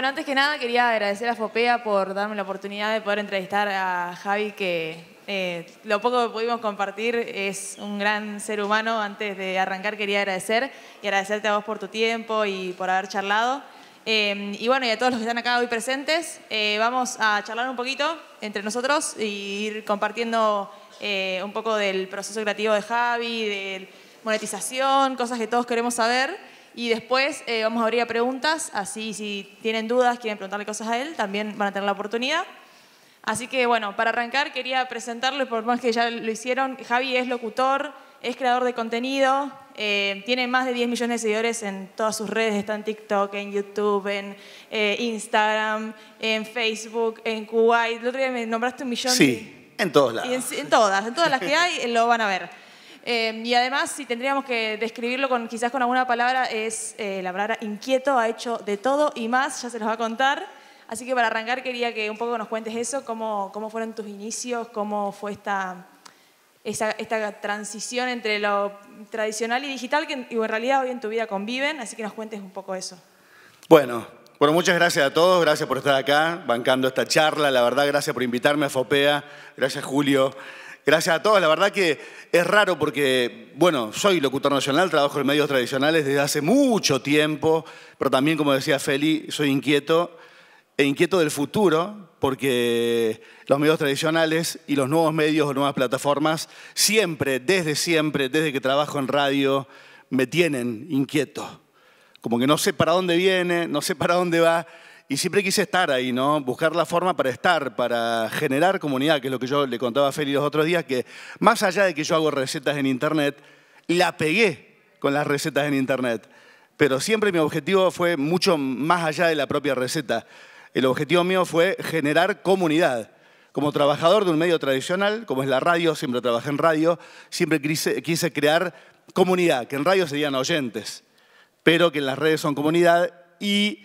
Bueno, antes que nada quería agradecer a Fopea por darme la oportunidad de poder entrevistar a Javi, que eh, lo poco que pudimos compartir es un gran ser humano. Antes de arrancar quería agradecer y agradecerte a vos por tu tiempo y por haber charlado. Eh, y bueno, y a todos los que están acá hoy presentes, eh, vamos a charlar un poquito entre nosotros e ir compartiendo un poco del proceso creativo de Javi, de monetización, cosas que todos queremos saber. Y después eh, vamos a abrir a preguntas, así si tienen dudas, quieren preguntarle cosas a él, también van a tener la oportunidad. Así que bueno, para arrancar quería presentarlo por más que ya lo hicieron, Javi es locutor, es creador de contenido, eh, tiene más de 10 millones de seguidores en todas sus redes, está en TikTok, en YouTube, en eh, Instagram, en Facebook, en Kuwait, el otro me nombraste un millón. Sí, en todos lados. en todas, en todas las que hay lo van a ver. Em, y además, si tendríamos que describirlo con, quizás con alguna palabra, es eh, la palabra inquieto, ha hecho de todo y más, ya se los va a contar. Así que para arrancar quería que un poco nos cuentes eso, cómo, cómo fueron tus inicios, cómo fue esta, esta transición entre lo tradicional y digital, que en realidad hoy en tu vida conviven, así que nos cuentes un poco eso. Bueno, bueno, muchas gracias a todos, gracias por estar acá bancando esta charla, la verdad, gracias por invitarme a Fopea, gracias Julio. Gracias a todos. La verdad que es raro porque, bueno, soy locutor nacional, trabajo en medios tradicionales desde hace mucho tiempo, pero también, como decía Feli, soy inquieto e inquieto del futuro porque los medios tradicionales y los nuevos medios o nuevas plataformas siempre, desde siempre, desde que trabajo en radio, me tienen inquieto. Como que no sé para dónde viene, no sé para dónde va y siempre quise estar ahí, ¿no? Buscar la forma para estar, para generar comunidad, que es lo que yo le contaba a Feli los otros días, que más allá de que yo hago recetas en internet, la pegué con las recetas en internet. Pero siempre mi objetivo fue mucho más allá de la propia receta. El objetivo mío fue generar comunidad. Como trabajador de un medio tradicional, como es la radio, siempre trabajé en radio, siempre quise, quise crear comunidad, que en radio serían oyentes, pero que en las redes son comunidad y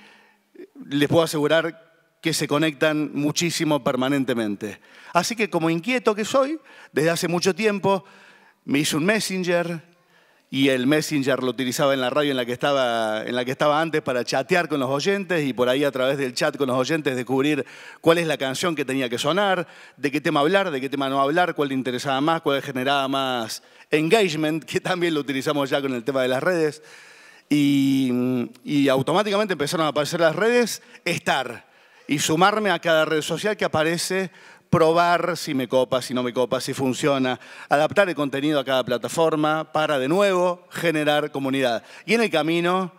les puedo asegurar que se conectan muchísimo permanentemente. Así que como inquieto que soy, desde hace mucho tiempo me hice un messenger y el messenger lo utilizaba en la radio en la que estaba, en la que estaba antes para chatear con los oyentes y por ahí a través del chat con los oyentes descubrir cuál es la canción que tenía que sonar, de qué tema hablar, de qué tema no hablar, cuál le interesaba más, cuál generaba más engagement, que también lo utilizamos ya con el tema de las redes. Y, automáticamente empezaron a aparecer las redes, estar y sumarme a cada red social que aparece probar si me copa, si no me copa, si funciona, adaptar el contenido a cada plataforma para de nuevo generar comunidad. Y en el camino,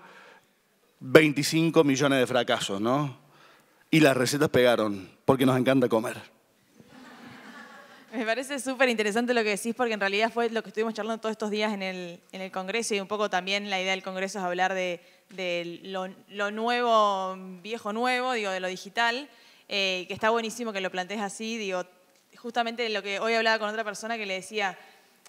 25 millones de fracasos, ¿no? Y las recetas pegaron, porque nos encanta comer. Me parece súper interesante lo que decís porque en realidad fue lo que estuvimos charlando todos estos días en el, Congreso y un poco también la idea del Congreso es hablar de, lo, nuevo, viejo nuevo, digo, de lo digital, eh, que está buenísimo que lo plantees así, digo, justamente lo que hoy hablaba con otra persona que le decía,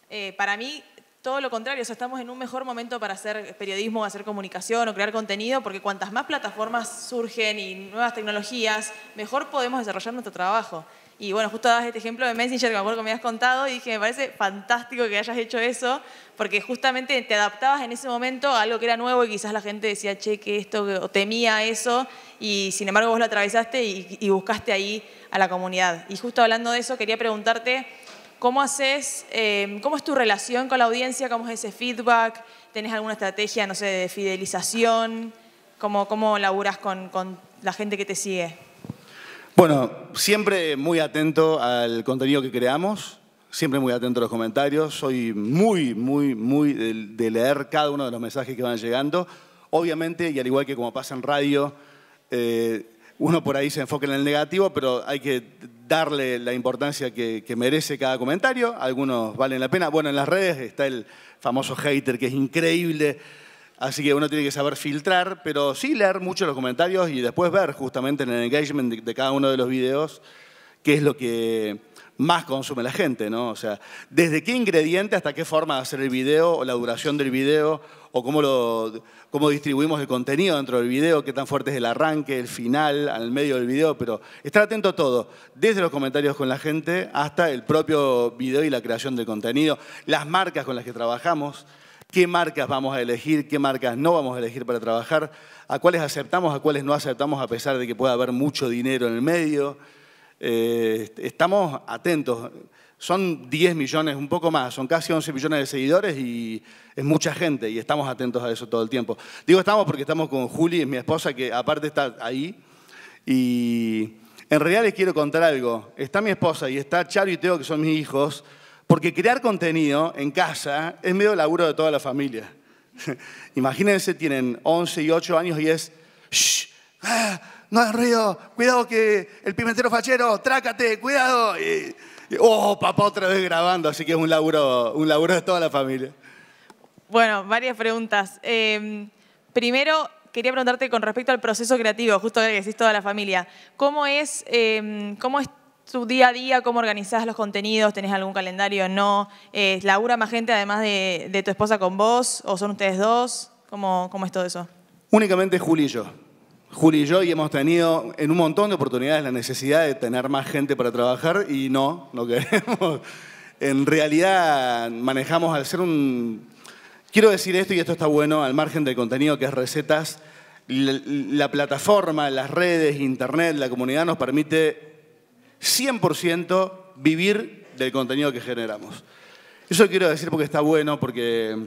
eh, para mí todo lo contrario, o estamos en un mejor momento para hacer periodismo, hacer comunicación o crear contenido, porque cuantas más plataformas surgen y nuevas tecnologías, mejor podemos desarrollar nuestro trabajo. Y bueno, justo dabas este ejemplo de Messenger que me acuerdo que me habías contado y dije, me parece fantástico que hayas hecho eso, porque justamente te adaptabas en ese momento a algo que era nuevo y quizás la gente decía, che, que esto, o temía eso, y sin embargo vos lo atravesaste y, buscaste ahí a la comunidad. Y justo hablando de eso, quería preguntarte, ¿cómo haces, em, cómo es tu relación con la audiencia? ¿Cómo es ese feedback? ¿Tenés alguna estrategia, no sé, de fidelización? ¿Cómo, laburas con la gente que te sigue? Bueno, siempre muy atento al contenido que creamos, siempre muy atento a los comentarios. Soy muy, muy, muy de, leer cada uno de los mensajes que van llegando. Obviamente, y al igual que como pasa en radio, eh, uno por ahí se enfoca en el negativo, pero hay que darle la importancia que, merece cada comentario. Algunos valen la pena. Bueno, en las redes está el famoso hater, que es increíble Así que uno tiene que saber filtrar, pero sí leer mucho los comentarios y después ver justamente en el engagement de, cada uno de los videos qué es lo que más consume la gente, ¿no? O sea, desde qué ingrediente hasta qué forma de hacer el video o la duración del video o cómo, lo, cómo distribuimos el contenido dentro del video, qué tan fuerte es el arranque, el final, al medio del video, pero estar atento a todo, desde los comentarios con la gente hasta el propio video y la creación del contenido, las marcas con las que trabajamos qué marcas vamos a elegir, qué marcas no vamos a elegir para trabajar, a cuáles aceptamos, a cuáles no aceptamos, a pesar de que pueda haber mucho dinero en el medio. Eh, estamos atentos. Son 10 millones, un poco más, son casi 11 millones de seguidores y es mucha gente y estamos atentos a eso todo el tiempo. Digo estamos porque estamos con Juli, mi esposa, que aparte está ahí. Y en realidad les quiero contar algo. Está mi esposa y está Charo y Teo, que son mis hijos, porque crear contenido en casa es medio laburo de toda la familia. Imagínense, tienen 11 y 8 años y es, Shh, ah, no hay ruido, cuidado que el pimentero fachero, trácate, cuidado. Y, oh, papá otra vez grabando, así que es un laburo, un laburo de toda la familia. Bueno, varias preguntas. Em, primero, quería preguntarte con respecto al proceso creativo, justo que decís toda la familia. ¿Cómo es, em, cómo es tu día a día, cómo organizás los contenidos, tenés algún calendario o no. Eh, más gente además de, tu esposa con vos o son ustedes dos? ¿Cómo, es todo eso? Únicamente Juli y yo. Juli y yo y hemos tenido en un montón de oportunidades la necesidad de tener más gente para trabajar y no, no queremos. En realidad manejamos al ser un... Quiero decir esto y esto está bueno al margen del contenido que es recetas. la plataforma, las redes, internet, la comunidad nos permite 100% vivir del contenido que generamos. Eso quiero decir porque está bueno, porque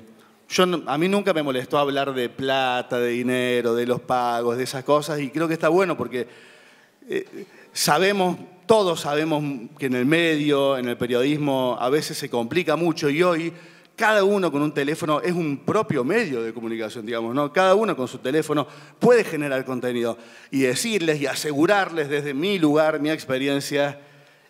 yo, a mí nunca me molestó hablar de plata, de dinero, de los pagos, de esas cosas, y creo que está bueno porque eh, sabemos, todos sabemos que en el medio, en el periodismo, a veces se complica mucho y hoy cada uno con un teléfono es un propio medio de comunicación, digamos, ¿no? Cada uno con su teléfono puede generar contenido y decirles y asegurarles desde mi lugar, mi experiencia,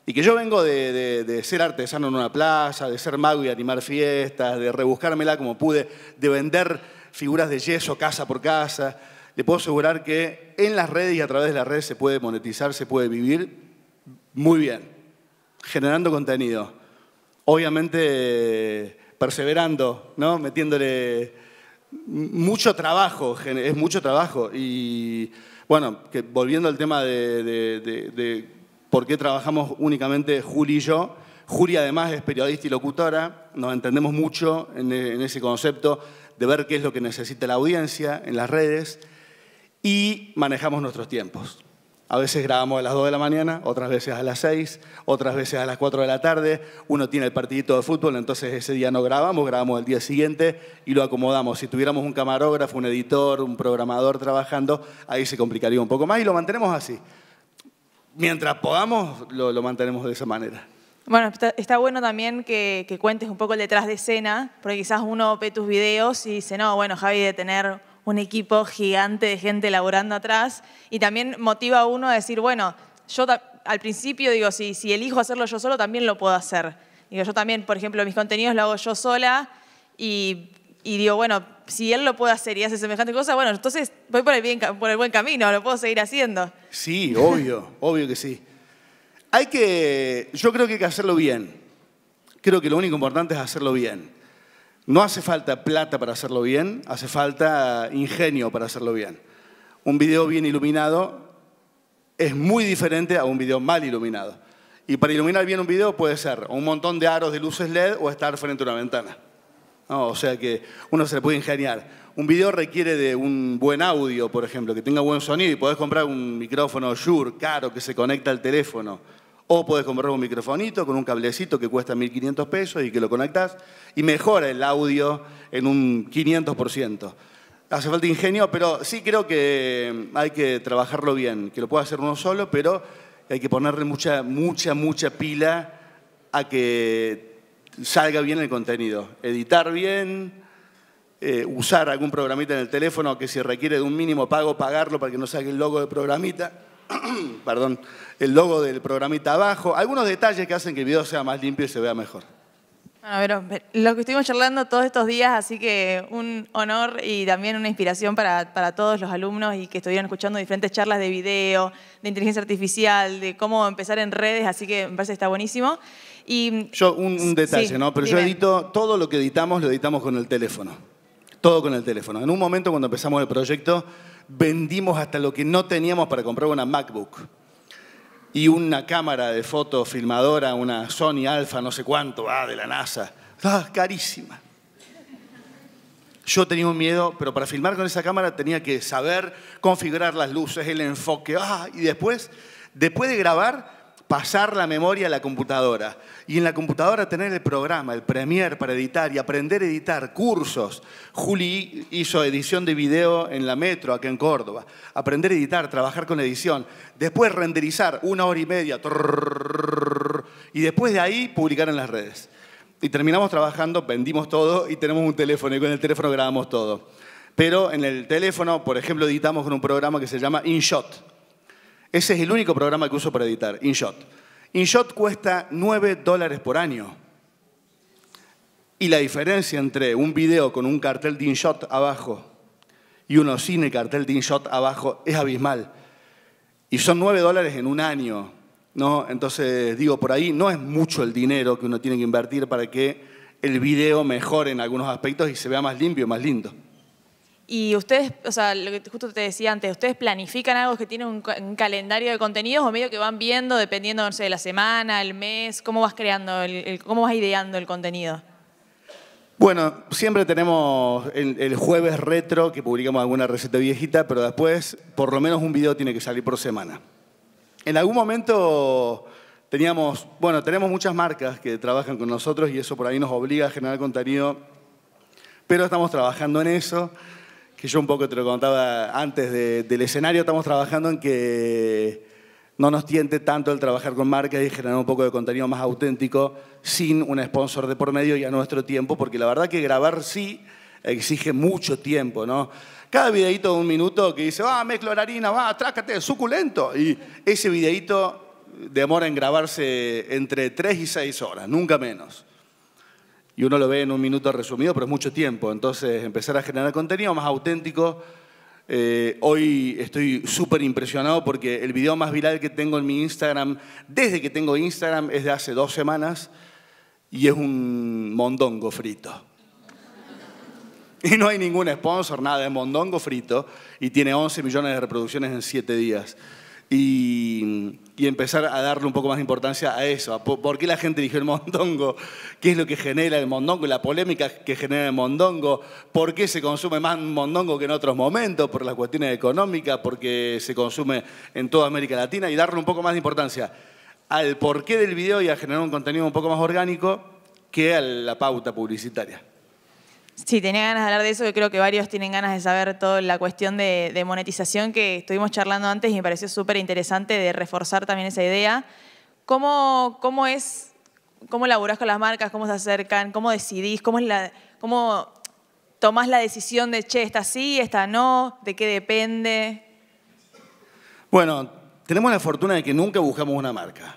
y que yo vengo de, de ser artesano en una plaza, de ser mago y animar fiestas, de rebuscármela como pude, de vender figuras de yeso casa por casa, le puedo asegurar que en las redes y a través de las redes se puede monetizar, se puede vivir muy bien, generando contenido. Obviamente perseverando, ¿no? Metiéndole mucho trabajo, es mucho trabajo. Y bueno, que volviendo al tema de, por qué trabajamos únicamente Juli y yo, Juli además es periodista y locutora, nos entendemos mucho en ese concepto de ver qué es lo que necesita la audiencia en las redes y manejamos nuestros tiempos. A veces grabamos a las 2 de la mañana, otras veces a las 6, otras veces a las 4 de la tarde. Uno tiene el partidito de fútbol, entonces ese día no grabamos, grabamos el día siguiente y lo acomodamos. Si tuviéramos un camarógrafo, un editor, un programador trabajando, ahí se complicaría un poco más y lo mantenemos así. Mientras podamos, lo, mantenemos de esa manera. Bueno, está, bueno también que, que, cuentes un poco el detrás de escena, porque quizás uno ve tus videos y dice, no, bueno, Javi, de tener un equipo gigante de gente laborando atrás y también motiva a uno a decir, bueno, yo al principio digo, si, si elijo hacerlo yo solo, también lo puedo hacer. Digo, yo también, por ejemplo, mis contenidos lo hago yo sola y, y digo, bueno, si él lo puede hacer y hace semejante cosa, bueno, entonces voy por el, bien, por el buen camino, lo puedo seguir haciendo. Sí, obvio, obvio que sí. Hay que, yo creo que hay que hacerlo bien. Creo que lo único importante es hacerlo bien. No hace falta plata para hacerlo bien, hace falta ingenio para hacerlo bien. Un video bien iluminado es muy diferente a un video mal iluminado. Y para iluminar bien un video puede ser un montón de aros de luces LED o estar frente a una ventana. o sea que uno se le puede ingeniar. Un video requiere de un buen audio, por ejemplo, que tenga buen sonido y podés comprar un micrófono Shure caro que se conecta al teléfono. O puedes comprar un microfonito con un cablecito que cuesta 1.500 pesos y que lo conectas y mejora el audio en un 500%. Hace falta ingenio, pero sí creo que mm, hay que trabajarlo bien, que lo pueda hacer uno solo, pero hay que ponerle mucha, mucha, mucha pila a que salga bien el contenido. Editar bien, eh, usar algún programita en el teléfono que si requiere de un mínimo pago, pagarlo para que no salga el logo de programita. perdón, el logo del programita abajo, algunos detalles que hacen que el video sea más limpio y se vea mejor. Bueno, ver, lo que estuvimos charlando todos estos días, así que un honor y también una inspiración para, para, todos los alumnos y que estuvieron escuchando diferentes charlas de video, de inteligencia artificial, de cómo empezar en redes, así que me parece que está buenísimo. Y, yo, un, detalle, ¿no? Pero yo edito, todo lo que editamos lo editamos con el teléfono, todo con el teléfono. En un momento cuando empezamos el proyecto vendimos hasta lo que no teníamos para comprar una MacBook y una cámara de foto filmadora, una Sony Alpha, no sé cuánto, ah, de la NASA. Ah, carísima. Yo tenía un miedo, pero para filmar con esa cámara tenía que saber configurar las luces, el enfoque, ah, y después, después de grabar, pasar la memoria a la computadora y en la computadora tener el programa, el Premiere para editar y aprender a editar, cursos. Juli hizo edición de video en la metro, aquí en Córdoba. Aprender a editar, trabajar con edición. Después renderizar una hora y media. y después de ahí publicar en las redes. Y terminamos trabajando, vendimos todo y tenemos un teléfono y con el teléfono grabamos todo. Pero en el teléfono, por ejemplo, editamos con un programa que se llama InShot ese es el único programa que uso para editar, InShot. InShot cuesta 9 dólares por año. Y la diferencia entre un video con un cartel de InShot abajo y uno sin cartel de InShot abajo es abismal. Y son 9 dólares en un año. ¿no? Entonces, digo, por ahí no es mucho el dinero que uno tiene que invertir para que el video mejore en algunos aspectos y se vea más limpio más lindo. Y ustedes, o sea, lo que justo te decía antes, ¿ustedes planifican algo que tiene un, calendario de contenidos o medio que van viendo dependiendo, de la semana, el mes? ¿Cómo vas creando, cómo vas ideando el contenido? Bueno, siempre tenemos el, el, jueves retro que publicamos alguna receta viejita, pero después por lo menos un video tiene que salir por semana. En algún momento teníamos, bueno, tenemos muchas marcas que trabajan con nosotros y eso por ahí nos obliga a generar contenido, pero estamos trabajando en eso que yo un poco te lo contaba antes del escenario, estamos trabajando en que no nos tiente tanto el trabajar con marcas y generar un poco de contenido más auténtico sin un sponsor de por medio y a nuestro tiempo, porque la verdad que grabar sí exige mucho tiempo, ¿no? Cada videíto de un minuto que dice, va, ah, mezclo la harina, va, trácate, suculento. Y ese videíto demora en grabarse entre 3 y 6 horas, nunca menos y uno lo ve en un minuto resumido, pero es mucho tiempo. Entonces, empezar a generar contenido más auténtico. Eh, hoy estoy súper impresionado porque el video más viral que tengo en mi Instagram, desde que tengo Instagram, es de hace dos semanas y es un mondongo frito. Y no hay ningún sponsor, nada, es mondongo frito y tiene 11 millones de reproducciones en 7 días y, empezar a darle un poco más de importancia a eso. A ¿Por qué la gente eligió el mondongo? ¿Qué es lo que genera el mondongo? La polémica que genera el mondongo. ¿Por qué se consume más mondongo que en otros momentos? Por las cuestiones económicas, porque se consume en toda América Latina y darle un poco más de importancia al porqué del video y a generar un contenido un poco más orgánico que a la pauta publicitaria. Sí, tenía ganas de hablar de eso, que creo que varios tienen ganas de saber toda la cuestión de, monetización que estuvimos charlando antes y me pareció súper interesante de reforzar también esa idea. ¿Cómo, cómo es, cómo laburás con las marcas, cómo se acercan, cómo decidís, cómo, tomás la decisión de, che, esta sí, esta no, de qué depende? Bueno, tenemos la fortuna de que nunca buscamos una marca.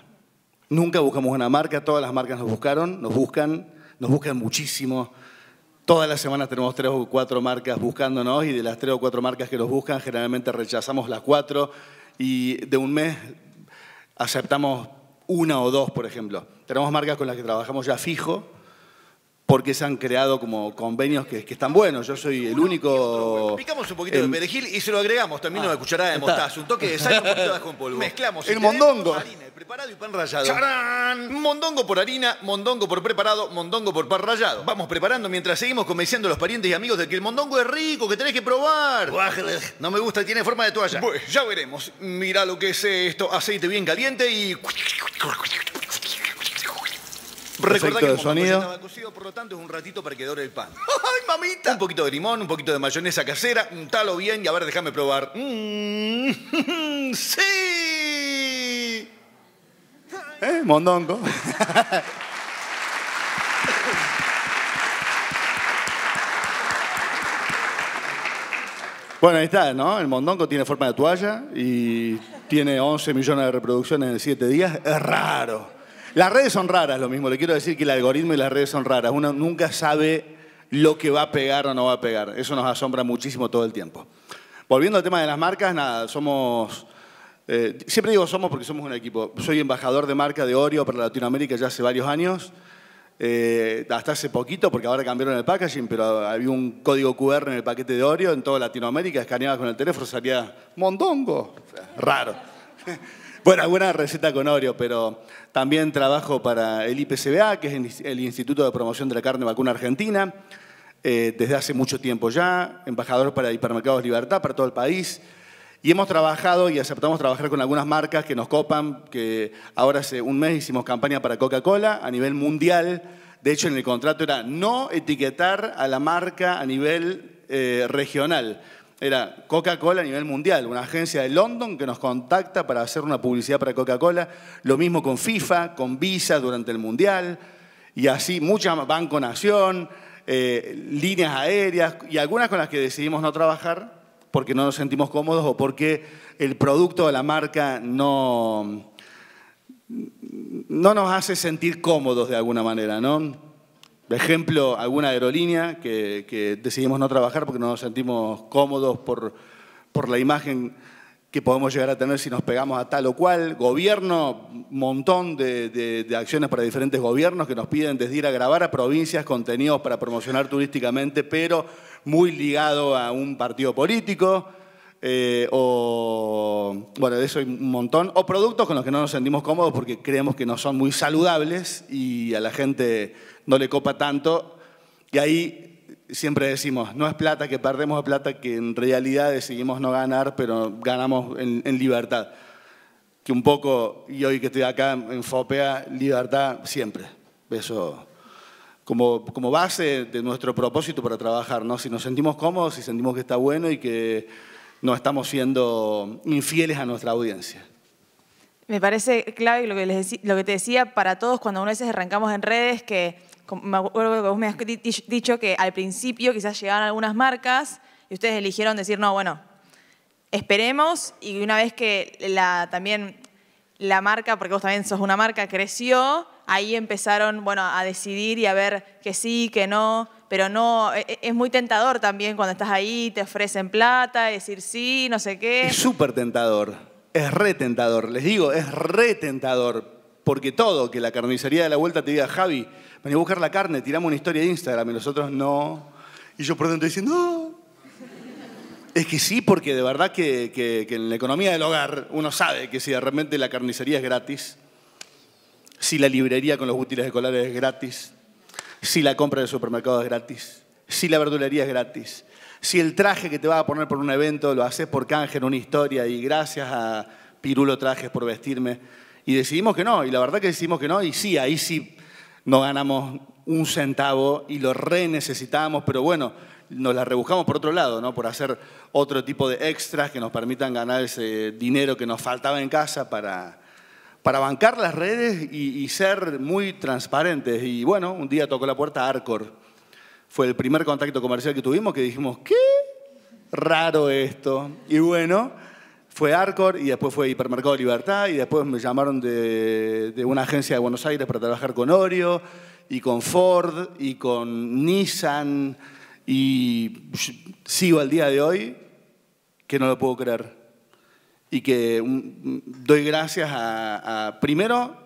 Nunca buscamos una marca, todas las marcas nos buscaron, nos buscan, nos buscan muchísimo Todas las semanas tenemos tres o cuatro marcas buscándonos y de las tres o cuatro marcas que nos buscan generalmente rechazamos las cuatro y de un mes aceptamos una o dos, por ejemplo. Tenemos marcas con las que trabajamos ya fijo porque se han creado como convenios que, que están buenos. Yo soy el único... picamos un poquito de perejil y se lo agregamos también nos escuchará ah, de mostaza, un toque de sal un poquito de ajo en polvo. Mezclamos. El mondongo preparado y pan rallado. ¡Charán! Mondongo por harina, mondongo por preparado, mondongo por pan rallado. Vamos preparando mientras seguimos convenciendo a los parientes y amigos de que el mondongo es rico, que tenés que probar. No me gusta, tiene forma de toalla. Pues ya veremos. Mira lo que es esto. Aceite bien caliente y... Recordá que el sonido. estaba cocido, por lo tanto es un ratito para que dore el pan. ¡Ay, mamita! Un poquito de limón, un poquito de mayonesa casera, untalo bien y a ver, déjame probar. ¡Mmm! ¡Sí! ¿Eh? Mondongo. Bueno, ahí está, ¿no? El mondongo tiene forma de toalla y tiene 11 millones de reproducciones en 7 días. Es raro. Las redes son raras, lo mismo. Le quiero decir que el algoritmo y las redes son raras. Uno nunca sabe lo que va a pegar o no va a pegar. Eso nos asombra muchísimo todo el tiempo. Volviendo al tema de las marcas, nada, somos eh, siempre digo somos porque somos un equipo. Soy embajador de marca de Oreo para Latinoamérica ya hace varios años. Eh, hasta hace poquito, porque ahora cambiaron el packaging, pero había un código QR en el paquete de Oreo en toda Latinoamérica, escaneabas con el teléfono, salía mondongo. raro. bueno, buena receta con Oreo, pero también trabajo para el IPCBA, que es el Instituto de Promoción de la Carne Vacuna Argentina, eh, desde hace mucho tiempo ya, embajador para Hipermercados Libertad, para todo el país. Y hemos trabajado y aceptamos trabajar con algunas marcas que nos copan, que ahora hace un mes hicimos campaña para Coca-Cola a nivel mundial. De hecho, en el contrato era no etiquetar a la marca a nivel eh, regional. Era Coca-Cola a nivel mundial, una agencia de London que nos contacta para hacer una publicidad para Coca-Cola. Lo mismo con FIFA, con Visa durante el mundial. Y así, muchas Banco Nación, eh, líneas aéreas y algunas con las que decidimos no trabajar porque no nos sentimos cómodos o porque el producto de la marca no, no nos hace sentir cómodos de alguna manera, ¿no? Por ejemplo, alguna aerolínea que, decidimos no trabajar porque no nos sentimos cómodos por, por la imagen que podemos llegar a tener si nos pegamos a tal o cual. Gobierno, montón de, de, acciones para diferentes gobiernos que nos piden desde ir a grabar a provincias contenidos para promocionar turísticamente, pero muy ligado a un partido político, eh, o, bueno, de eso hay un montón, o productos con los que no nos sentimos cómodos porque creemos que no son muy saludables y a la gente no le copa tanto. Y ahí siempre decimos, no es plata que perdemos, es plata que en realidad decidimos no ganar, pero ganamos en, en libertad. Que un poco, y hoy que estoy acá en FOPEA, libertad siempre. Eso como, base de nuestro propósito para trabajar, ¿no? Si nos sentimos cómodos, si sentimos que está bueno y que no estamos siendo infieles a nuestra audiencia. Me parece clave lo que, te decía para todos cuando a veces arrancamos en redes, que me acuerdo que vos me has dicho que al principio quizás llegaban algunas marcas y ustedes eligieron decir, no, bueno, esperemos y una vez que la, también la marca, porque vos también sos una marca, creció, ahí empezaron bueno, a decidir y a ver que sí, que no, pero no, e, e, es muy tentador también cuando estás ahí, te ofrecen plata, decir sí, no sé qué. Es súper tentador, es tentador. les digo, es re tentador. porque todo, que la carnicería de la vuelta te diga, Javi, vení a buscar la carne, tiramos una historia de Instagram y nosotros no. Y yo por dentro diciendo, no. Es que sí, porque de verdad que, en la economía del hogar uno sabe que si de repente la carnicería es gratis, si la librería con los útiles escolares es gratis, si la compra del supermercado es gratis, si la verdulería es gratis, si el traje que te vas a poner por un evento lo haces por canje en una historia y gracias a Pirulo Trajes por vestirme. Y decidimos que no, y la verdad que decidimos que no, y sí, ahí sí no ganamos un centavo y lo re necesitábamos, pero bueno, nos la rebuscamos por otro lado, ¿no? por hacer otro tipo de extras que nos permitan ganar ese dinero que nos faltaba en casa para, para bancar las redes y, ser muy transparentes. Y bueno, un día tocó la puerta Arcor. Fue el primer contacto comercial que tuvimos que dijimos, ¿qué? Raro esto. Y bueno, fue Arcor y después fue Hipermercado Libertad y después me llamaron de, de, una agencia de Buenos Aires para trabajar con Oreo y con Ford y con Nissan y sigo al día de hoy que no lo puedo creer. Y que doy gracias a, primero,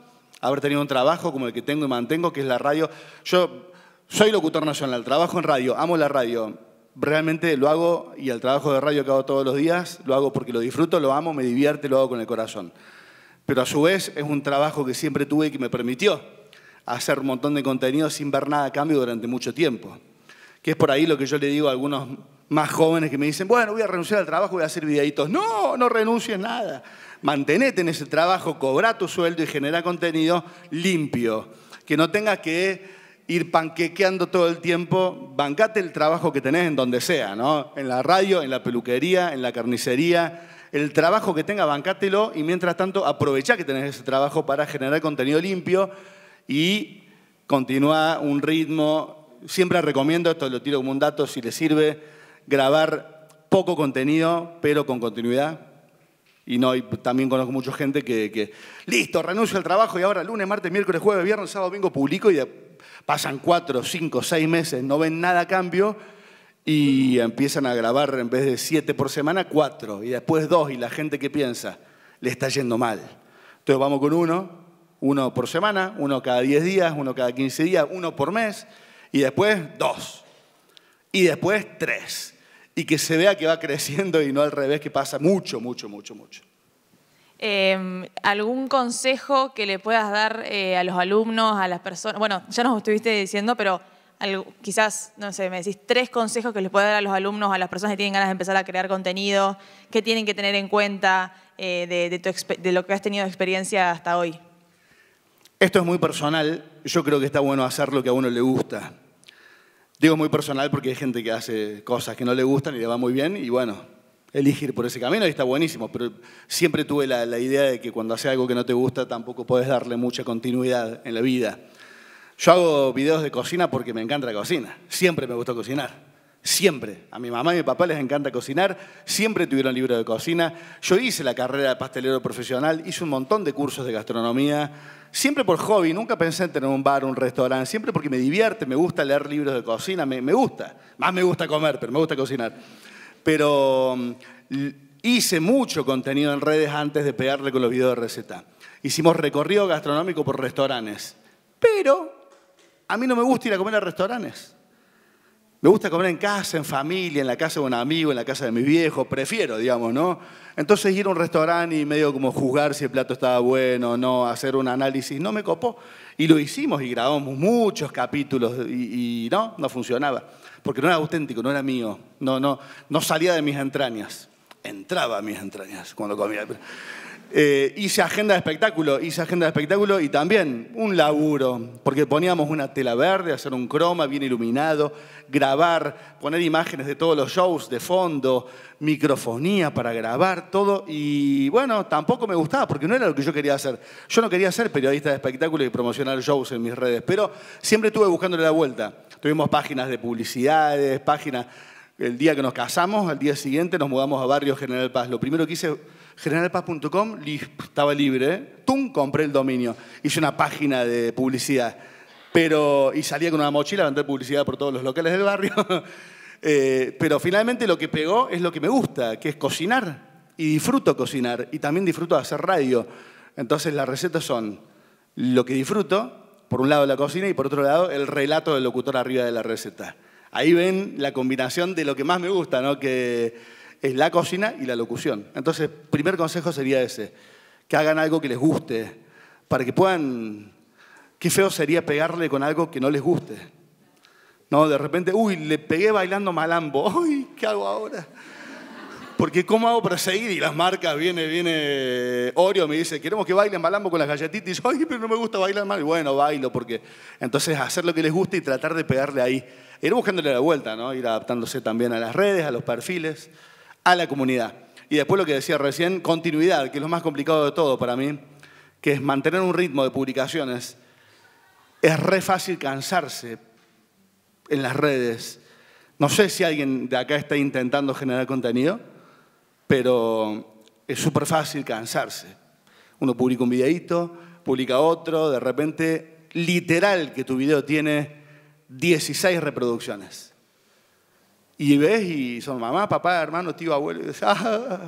haber tenido un trabajo como el que tengo y mantengo, que es la radio. Yo soy locutor nacional, trabajo en radio, amo la radio. Realmente lo hago y el trabajo de radio que hago todos los días, lo hago porque lo disfruto, lo amo, me divierte, lo hago con el corazón. Pero a su vez es un trabajo que siempre tuve y que me permitió hacer un montón de contenido sin ver nada a cambio durante mucho tiempo que es por ahí lo que yo le digo a algunos más jóvenes que me dicen, bueno, voy a renunciar al trabajo, voy a hacer videitos. No, no renuncies nada. Mantenete en ese trabajo, cobra tu sueldo y genera contenido limpio. Que no tengas que ir panquequeando todo el tiempo. Bancate el trabajo que tenés en donde sea, ¿no? En la radio, en la peluquería, en la carnicería. El trabajo que tenga, bancátelo y mientras tanto aprovecha que tenés ese trabajo para generar contenido limpio y continúa un ritmo siempre recomiendo, esto lo tiro como un dato si le sirve, grabar poco contenido, pero con continuidad. Y no, también conozco mucha gente que, listo, renuncio al trabajo y ahora lunes, martes, miércoles, jueves, viernes, sábado, domingo publico y pasan cuatro, cinco, seis meses, no ven nada a cambio y empiezan a grabar en vez de siete por semana, cuatro y después dos. Y la gente que piensa, le está yendo mal. Entonces vamos con uno, uno por semana, uno cada diez días, uno cada quince días, uno por mes y después dos, y después tres, y que se vea que va creciendo y no al revés, que pasa mucho, mucho, mucho, mucho. Em, ¿Algún consejo que le puedas dar eh, a los alumnos, a las personas? Bueno, ya nos estuviste diciendo, pero quizás, no sé, me decís tres consejos que les puedas dar a los alumnos, a las personas que tienen ganas de empezar a crear contenido, qué tienen que tener en cuenta eh, de, de lo que has tenido de experiencia hasta hoy. Esto es muy personal, yo creo que está bueno hacer lo que a uno le gusta. Digo muy personal porque hay gente que hace cosas que no le gustan y le va muy bien y bueno, elegir por ese camino está buenísimo, pero siempre tuve la, idea de que cuando hace algo que no te gusta tampoco puedes darle mucha continuidad en la vida. Yo hago videos de cocina porque me encanta la cocina, siempre me gustó cocinar. Siempre. A mi mamá y a mi papá les encanta cocinar, siempre tuvieron libro de cocina. Yo hice la carrera de pastelero profesional, hice un montón de cursos de gastronomía, siempre por hobby, nunca pensé en tener un bar o un restaurante, siempre porque me divierte, me gusta leer libros de cocina, me, me gusta, más me gusta comer, pero me gusta cocinar. Pero mm, hice mucho contenido en redes antes de pegarle con los videos de receta. Hicimos recorrido gastronómico por restaurantes, pero a mí no me gusta ir a comer a restaurantes. Me gusta comer en casa, en familia, en la casa de un amigo, en la casa de mi viejo, prefiero, digamos, ¿no? Entonces ir a un restaurante y medio como juzgar si el plato estaba bueno o no, hacer un análisis, no me copó. Y lo hicimos y grabamos muchos capítulos y, y no, no funcionaba. Porque no era auténtico, no era mío, no, no, no salía de mis entrañas. Entraba a mis entrañas cuando comía. Eh, hice agenda de espectáculo, hice agenda de espectáculo y también un laburo, porque poníamos una tela verde, hacer un croma bien iluminado, grabar, poner imágenes de todos los shows de fondo, microfonía para grabar, todo. Y bueno, tampoco me gustaba, porque no era lo que yo quería hacer. Yo no quería ser periodista de espectáculo y promocionar shows en mis redes, pero siempre estuve buscándole la vuelta. Tuvimos páginas de publicidades, páginas... El día que nos casamos, al día siguiente nos mudamos a Barrio General Paz. Lo primero que hice generalpaz.com, estaba libre, ¡tum! compré el dominio. Hice una página de publicidad. Pero, y salía con una mochila a vender publicidad por todos los locales del barrio. Eh, pero finalmente lo que pegó es lo que me gusta, que es cocinar. Y disfruto cocinar. Y también disfruto de hacer radio. Entonces las recetas son lo que disfruto, por un lado la cocina y por otro lado el relato del locutor arriba de la receta. Ahí ven la combinación de lo que más me gusta, ¿no? Que es la cocina y la locución. Entonces, primer consejo sería ese, que hagan algo que les guste, para que puedan... Qué feo sería pegarle con algo que no les guste. No, de repente, uy, le pegué bailando malambo, uy, ¿qué hago ahora? Porque ¿cómo hago para seguir? Y las marcas, viene, viene Oreo, me dice, queremos que bailen malambo con las galletitas. Y yo, ay, pero no me gusta bailar mal. bueno, bailo, porque entonces hacer lo que les guste y tratar de pegarle ahí. ir buscándole la vuelta, ¿no? Ir adaptándose también a las redes, a los perfiles a la comunidad. Y después lo que decía recién, continuidad, que es lo más complicado de todo para mí, que es mantener un ritmo de publicaciones. Es re fácil cansarse en las redes. No sé si alguien de acá está intentando generar contenido, pero es súper fácil cansarse. Uno publica un videíto, publica otro, de repente, literal que tu video tiene 16 reproducciones. Y ves y son mamá, papá, hermano, tío, abuelo, ah".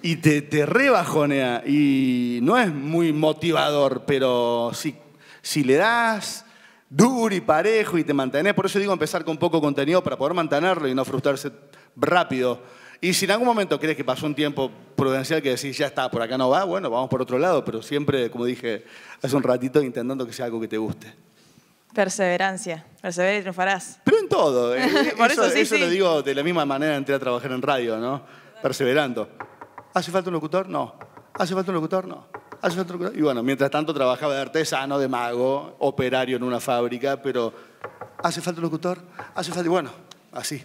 y, te, te rebajonea. Y no es muy motivador, pero si, si le das duro y parejo y te mantenés, por eso digo empezar con poco contenido para poder mantenerlo y no frustrarse rápido. Y si en algún momento crees que pasó un tiempo prudencial que decís, ya está, por acá no va, bueno, vamos por otro lado, pero siempre, como dije hace un ratito, intentando que sea algo que te guste. Perseverancia. Persevera y triunfarás. Pero en todo. Eh, Por eso, lo digo de la misma manera entré a trabajar en radio, ¿no? Perseverando. ¿Hace falta un locutor? No. ¿Hace falta un locutor? No. ¿Hace falta Y bueno, mientras tanto trabajaba de artesano, de mago, operario en una fábrica, pero ¿hace falta un locutor? ¿Hace falta? Bueno, así.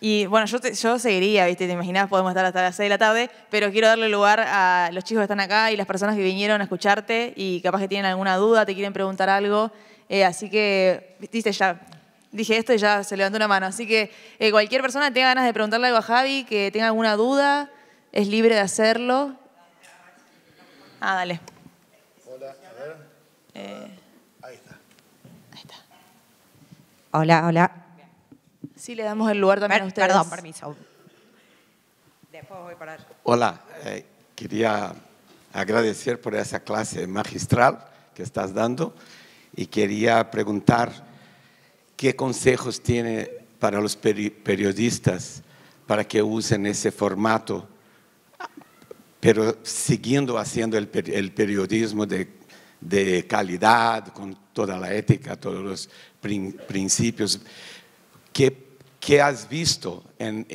Y bueno, yo, yo seguiría, ¿viste? Te imaginas, podemos estar hasta las 6 de la tarde, pero quiero darle lugar a los chicos que están acá y las personas que vinieron a escucharte y capaz que tienen alguna duda, te quieren preguntar algo. Eh, así que, viste, ya dije esto y ya se levantó una mano. Así que eh, cualquier persona que tenga ganas de preguntarle algo a Javi, que tenga alguna duda, es libre de hacerlo. Ah, dale. Hola, a ver. Eh. ahí está. Ahí está. Hola, hola. Sí, le damos el lugar también a ustedes. Perdón, permiso. voy Hola, eh, quería agradecer por esa clase magistral que estás dando y quería preguntar qué consejos tiene para los periodistas para que usen ese formato, pero siguiendo haciendo el, periodismo de, calidad, con toda la ética, todos los principios. ¿Qué ¿Qué has visto en,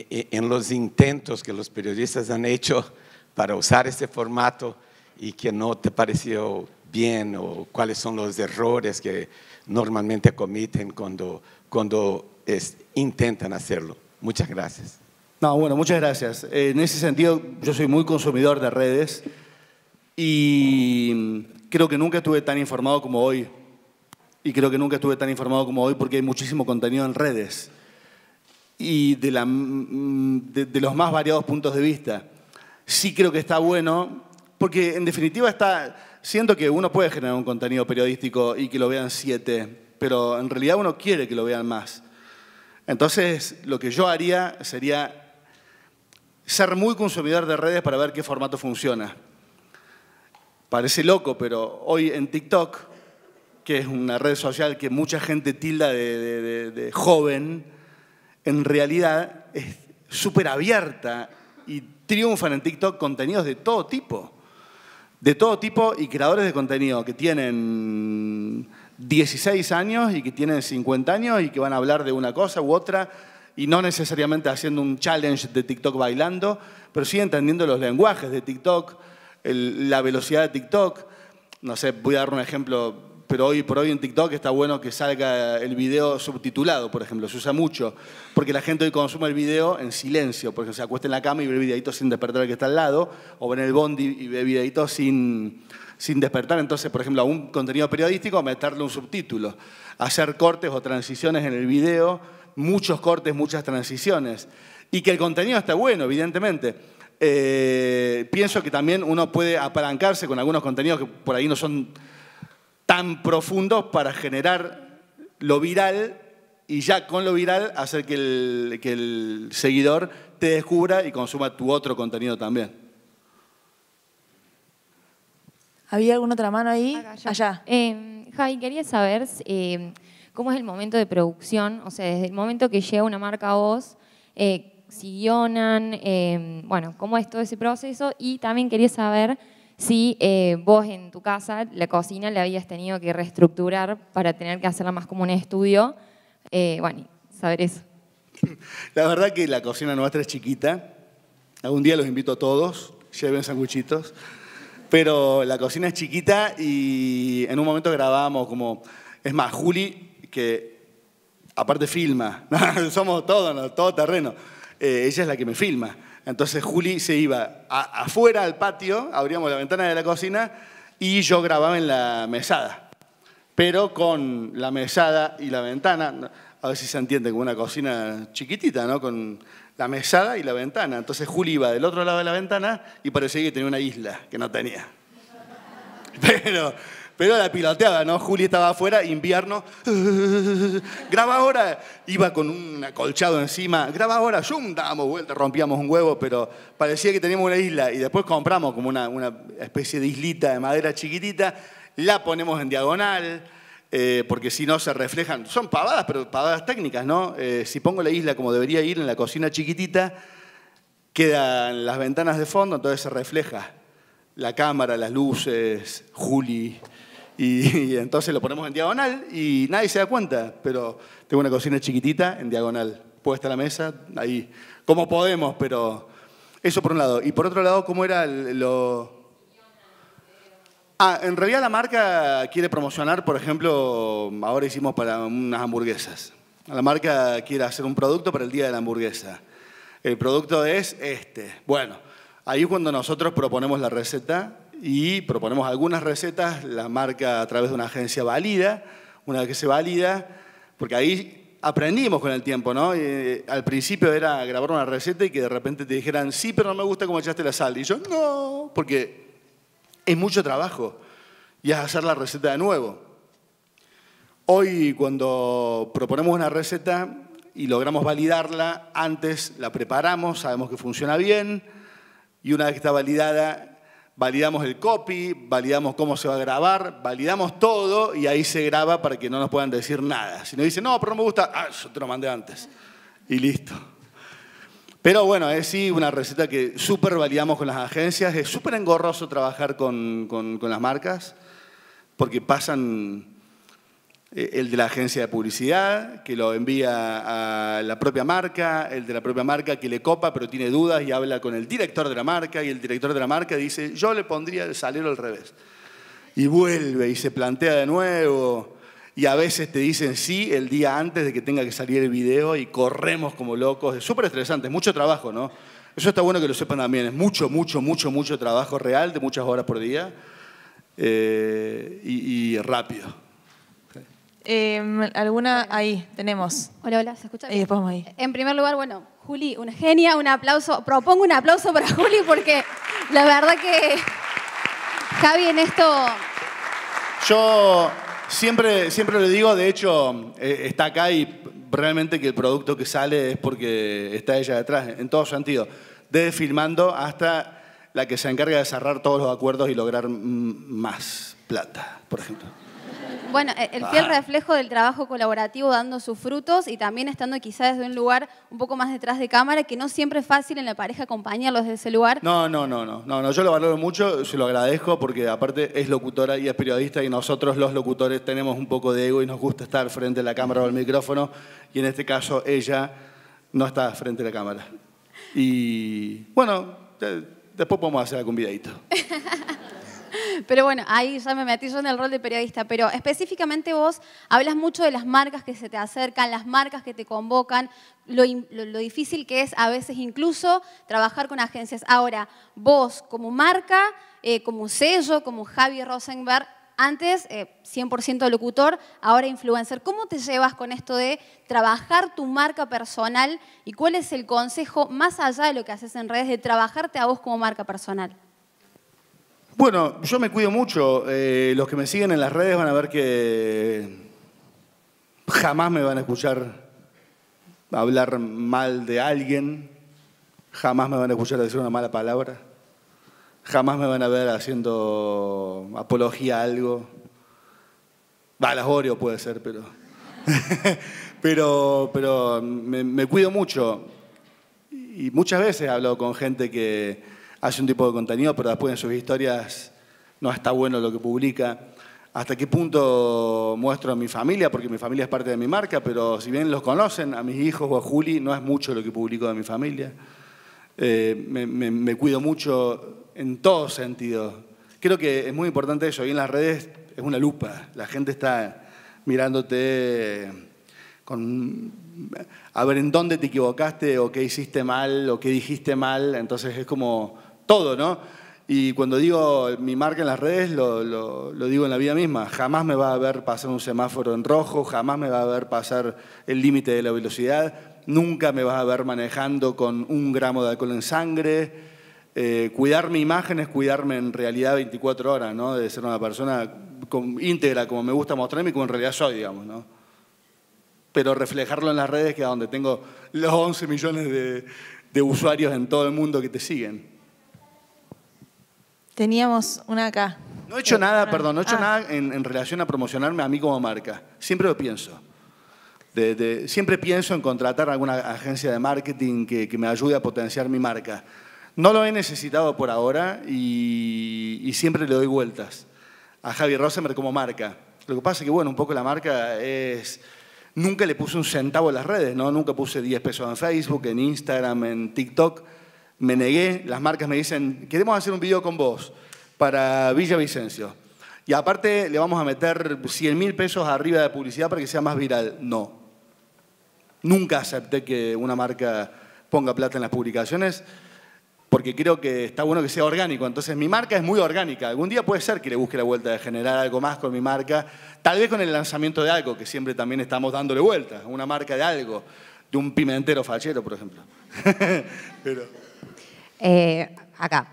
los intentos que los periodistas han hecho para usar este formato y que no te pareció bien o cuáles son los errores que normalmente cometen cuando, cuando intentan hacerlo? Muchas gracias. No, bueno, muchas gracias. En ese sentido, yo soy muy consumidor de redes y creo que nunca estuve tan informado como hoy. Y creo que nunca estuve tan informado como hoy porque hay muchísimo contenido en redes y de, los más variados puntos de vista. Sí creo que está bueno, porque en definitiva está, siento que uno puede generar un contenido periodístico y que lo vean siete, pero en realidad uno quiere que lo vean más. Entonces, lo que yo haría sería ser muy consumidor de redes para ver qué formato funciona. Parece loco, pero hoy en TikTok, que es una red social que mucha gente tilda de joven, en realidad es súper abierta y triunfan en TikTok contenidos de todo tipo. De todo tipo y creadores de contenido que tienen 16 años y que tienen 50 años y que van a hablar de una cosa u otra y no necesariamente haciendo un challenge de TikTok bailando, pero sí entendiendo los lenguajes de TikTok, la velocidad de TikTok. No sé, voy a dar un ejemplo pero hoy por hoy en TikTok está bueno que salga el video subtitulado, por ejemplo, se usa mucho, porque la gente hoy consume el video en silencio, porque se acuesta en la cama y ve el videito sin despertar al que está al lado, o ve en el bondi y ve videito sin, sin despertar, entonces, por ejemplo, a un contenido periodístico meterle un subtítulo, hacer cortes o transiciones en el video, muchos cortes, muchas transiciones, y que el contenido está bueno, evidentemente. Eh, pienso que también uno puede apalancarse con algunos contenidos que por ahí no son tan profundos para generar lo viral y ya con lo viral hacer que el, seguidor te descubra y consuma tu otro contenido también. ¿Había alguna otra mano ahí? allá. Em, Javi, quería saber em, cómo es el momento de producción, o sea, desde el momento que llega una marca a vos, eh, si guionan, em, bueno, cómo es todo ese proceso y también quería saber si eh, vos en tu casa la cocina la habías tenido que reestructurar para tener que hacerla más como un estudio. Eh, bueno, saber eso. La verdad que la cocina nuestra es chiquita. Algún día los invito a todos, lleven sanguchitos. Pero la cocina es chiquita y en un momento grabamos como... Es más, Juli, que aparte filma, somos todos, todo terreno, eh, ella es la que me filma. Entonces Juli se iba afuera al patio, abríamos la ventana de la cocina y yo grababa en la mesada. Pero con la mesada y la ventana, a ver si se entiende, como una cocina chiquitita, ¿no? Con la mesada y la ventana. Entonces Juli iba del otro lado de la ventana y parecía que tenía una isla que no tenía. Pero pero la piloteaba, ¿no? Juli estaba afuera, invierno. Graba ahora. Iba con un acolchado encima. Graba ahora. Yum, dábamos vuelta, rompíamos un huevo, pero parecía que teníamos una isla. Y después compramos como una, especie de islita de madera chiquitita. La ponemos en diagonal. Eh, porque si no se reflejan, son pavadas, pero pavadas técnicas, ¿no? Eh, si pongo la isla como debería ir en la cocina chiquitita, quedan las ventanas de fondo, entonces se refleja la cámara, las luces, Juli, Y, entonces lo ponemos en diagonal y nadie se da cuenta, pero tengo una cocina chiquitita en diagonal, puesta la mesa, ahí, como podemos, pero eso por un lado. Y por otro lado, ¿cómo era lo...? Ah, en realidad la marca quiere promocionar, por ejemplo, ahora hicimos para unas hamburguesas. La marca quiere hacer un producto para el día de la hamburguesa. El producto es este. Bueno, ahí es cuando nosotros proponemos la receta y proponemos algunas recetas, la marca a través de una agencia válida, una vez que se valida, porque ahí aprendimos con el tiempo, ¿no? Eh, al principio era grabar una receta y que de repente te dijeran, sí, pero no me gusta cómo echaste la sal. Y yo, no, porque es mucho trabajo y es hacer la receta de nuevo. Hoy cuando proponemos una receta y logramos validarla, antes la preparamos, sabemos que funciona bien y una vez que está validada validamos el copy, validamos cómo se va a grabar, validamos todo y ahí se graba para que no nos puedan decir nada. Si nos dicen, no, pero no me gusta, ah, te lo mandé antes. Y listo. Pero bueno, es sí una receta que súper validamos con las agencias. Es súper engorroso trabajar con las marcas porque pasan eh, el de la agencia de publicidad, que lo envía a la propia marca, el de la propia marca que le copa pero tiene dudas y habla con el director de la marca y el director de la marca dice, yo le pondría el salero al revés. Y vuelve y se plantea de nuevo. Y a veces te dicen sí el día antes de que tenga que salir el video y corremos como locos. Es súper estresante, es mucho trabajo, ¿no? Eso está bueno que lo sepan también. Es mucho, mucho, mucho, mucho trabajo real de muchas horas por día eh, y rápido. Em, ¿Alguna? Ahí, tenemos. Hola, hola, ¿se escucha? En primer lugar, bueno, Juli, una genia, un aplauso. Propongo un aplauso para Juli porque la verdad que Javi en esto... Yo siempre, siempre le digo, de hecho, eh, está acá y realmente que el producto que sale es porque está ella detrás, en todo sentido. Desde filmando hasta la que se encarga de cerrar todos los acuerdos y lograr más plata, por ejemplo. Bueno, e-, el fiel ah. reflejo del trabajo colaborativo dando sus frutos y también estando quizás desde un lugar un poco más detrás de cámara, que no siempre es fácil en la pareja acompañarlos desde ese lugar. No, no, no, no, no, no yo lo valoro mucho, se lo agradezco porque aparte es locutora y es periodista y nosotros los locutores tenemos un poco de ego y nos gusta estar frente a la cámara o al micrófono y en este caso ella no está frente a la cámara. Y bueno, después podemos hacer algún videito. Pero bueno, ahí ya me metí yo en el rol de periodista, pero específicamente vos hablas mucho de las marcas que se te acercan, las marcas que te convocan, lo, difícil que es a veces incluso trabajar con agencias. Ahora, vos como marca, eh, como sello, como Javi Rosenberg, antes 100% eh, locutor, ahora influencer. ¿Cómo te llevas con esto de trabajar tu marca personal y cuál es el consejo más allá de lo que haces en redes de trabajarte a vos como marca personal? Bueno, yo me cuido mucho. Eh, los que me siguen en las redes van a ver que jamás me van a escuchar hablar mal de alguien, jamás me van a escuchar decir una mala palabra, jamás me van a ver haciendo apología a algo. Va, las puede ser, pero. pero pero me, me cuido mucho. Y muchas veces he hablado con gente que hace un tipo de contenido, pero después en sus historias no está bueno lo que publica. Hasta qué punto muestro a mi familia, porque mi familia es parte de mi marca, pero si bien los conocen, a mis hijos o a Juli, no es mucho lo que publico de mi familia. Eh, me, me, cuido mucho en todos sentidos. Creo que es muy importante eso. Y en las redes es una lupa. La gente está mirándote con a ver en dónde te equivocaste o qué hiciste mal o qué dijiste mal. Entonces es como todo, ¿no? Y cuando digo mi marca en las redes, lo, digo en la vida misma. Jamás me va a ver pasar un semáforo en rojo, jamás me va a ver pasar el límite de la velocidad, nunca me vas a ver manejando con un gramo de alcohol en sangre. Eh, cuidar mi imagen es cuidarme en realidad 24 horas, ¿no? De ser una persona íntegra, como me gusta mostrarme y como en realidad soy, digamos, ¿no? Pero reflejarlo en las redes, que es donde tengo los 11 millones de usuarios en todo el mundo que te siguen. Teníamos una acá. No he hecho nada, perdón, no he hecho ah. nada en, relación a promocionarme a mí como marca. Siempre lo pienso. siempre pienso en contratar alguna agencia de marketing que, me ayude a potenciar mi marca. No lo he necesitado por ahora y, siempre le doy vueltas a Javier Rosemer como marca. Lo que pasa es que, bueno, un poco la marca es... Nunca le puse un centavo en las redes, ¿no? Nunca puse 10 pesos en Facebook, en Instagram, en TikTok me negué, las marcas me dicen, queremos hacer un video con vos para Villa Vicencio. Y aparte le vamos a meter 100 mil pesos arriba de publicidad para que sea más viral. No. Nunca acepté que una marca ponga plata en las publicaciones porque creo que está bueno que sea orgánico. Entonces mi marca es muy orgánica. Algún día puede ser que le busque la vuelta de generar algo más con mi marca, tal vez con el lanzamiento de algo, que siempre también estamos dándole vueltas, una marca de algo, de un pimentero fachero, por ejemplo. Pero... Eh, acá.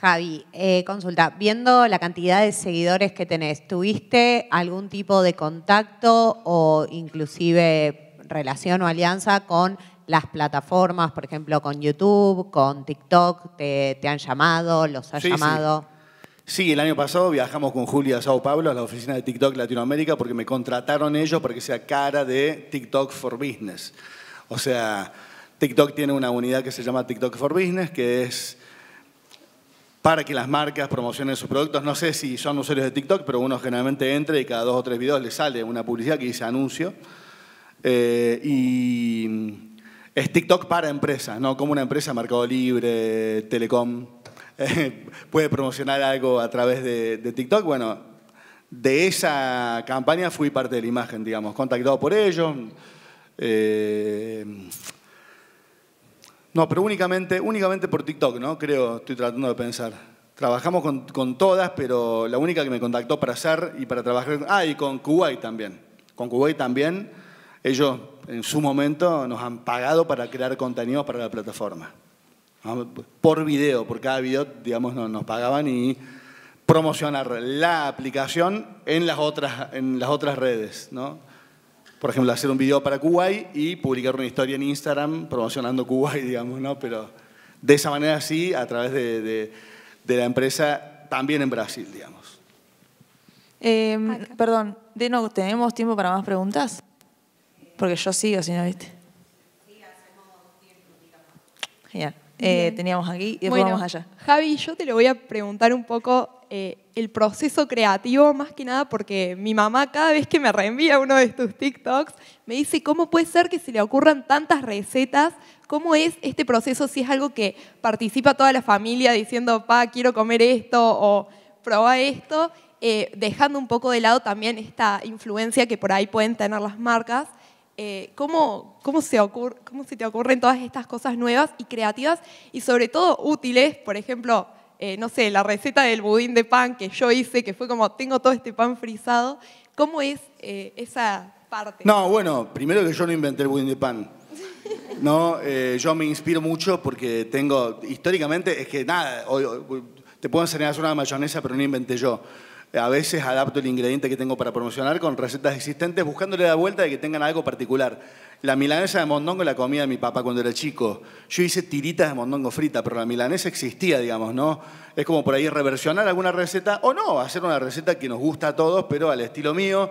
Javi, eh, consulta, viendo la cantidad de seguidores que tenés, ¿tuviste algún tipo de contacto o inclusive relación o alianza con las plataformas, por ejemplo, con YouTube, con TikTok? ¿Te, han llamado? ¿Los has llamado? Sí. el año pasado viajamos con Julia a Sao Paulo, a la oficina de TikTok Latinoamérica, porque me contrataron ellos para que sea cara de TikTok for Business. O sea, TikTok tiene una unidad que se llama TikTok for Business, que es para que las marcas promocionen sus productos. No sé si son usuarios de TikTok, pero uno generalmente entra y cada dos o tres videos le sale una publicidad que dice anuncio. Eh, y es TikTok para empresas, ¿no? Como una empresa, Mercado Libre, Telecom, eh, puede promocionar algo a través de, TikTok. Bueno, de esa campaña fui parte de la imagen, digamos, contactado por ellos. Eh, no, pero únicamente, únicamente por TikTok, ¿no? Creo, estoy tratando de pensar. Trabajamos con, todas, pero la única que me contactó para hacer y para trabajar. Ah, y con Kuwait también. Con Kuwait también. Ellos en su momento nos han pagado para crear contenidos para la plataforma. Por video, por cada video, digamos, nos, pagaban y promocionar la aplicación en las otras, en las otras redes, ¿no? por ejemplo, hacer un video para Kuwait y publicar una historia en Instagram promocionando Kuwait, digamos, ¿no? Pero de esa manera sí, a través de, la empresa también en Brasil, digamos. Em, perdón, no ¿tenemos tiempo para más preguntas? Porque yo sigo, si no viste. Genial. Eh, teníamos aquí y después vamos allá. Javi, yo te lo voy a preguntar un poco eh, el proceso creativo, más que nada porque mi mamá cada vez que me reenvía uno de tus TikToks, me dice, ¿cómo puede ser que se le ocurran tantas recetas? ¿Cómo es este proceso si es algo que participa toda la familia diciendo, pa, quiero comer esto o probar esto? Eh, dejando un poco de lado también esta influencia que por ahí pueden tener las marcas. Eh, ¿cómo, se ¿Cómo se te ocurren todas estas cosas nuevas y creativas y sobre todo útiles? Por ejemplo, eh, no sé, la receta del budín de pan que yo hice, que fue como, tengo todo este pan frisado. ¿Cómo es eh, esa parte? No, bueno, primero que yo no inventé el budín de pan. No, eh, yo me inspiro mucho porque tengo, históricamente, es que nada, te puedo enseñar a hacer una mayonesa, pero no inventé yo a veces adapto el ingrediente que tengo para promocionar con recetas existentes, buscándole la vuelta de que tengan algo particular. La milanesa de mondongo la comida de mi papá cuando era chico. Yo hice tiritas de mondongo frita, pero la milanesa existía, digamos, ¿no? Es como por ahí reversionar alguna receta, o no, hacer una receta que nos gusta a todos, pero al estilo mío.